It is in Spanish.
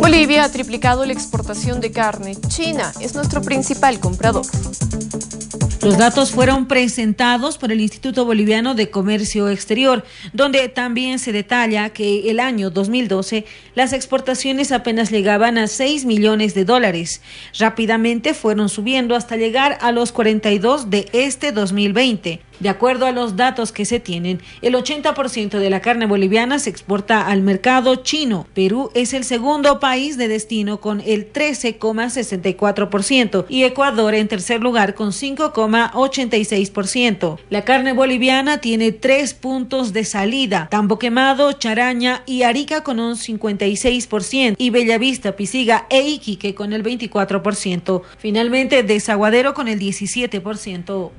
Bolivia ha triplicado la exportación de carne. China es nuestro principal comprador. Los datos fueron presentados por el Instituto Boliviano de Comercio Exterior, donde también se detalla que el año 2012 las exportaciones apenas llegaban a 6 millones de dólares. Rápidamente fueron subiendo hasta llegar a los 42 de este 2020. De acuerdo a los datos que se tienen, el 80% de la carne boliviana se exporta al mercado chino. Perú es el segundo país de destino con el 13,64% y Ecuador en tercer lugar con 5,86%. La carne boliviana tiene tres puntos de salida, Tambo Quemado, Charaña y Arica con un 56% y Bellavista, Pisiga e Iquique con el 24%. Finalmente, Desaguadero con el 17%.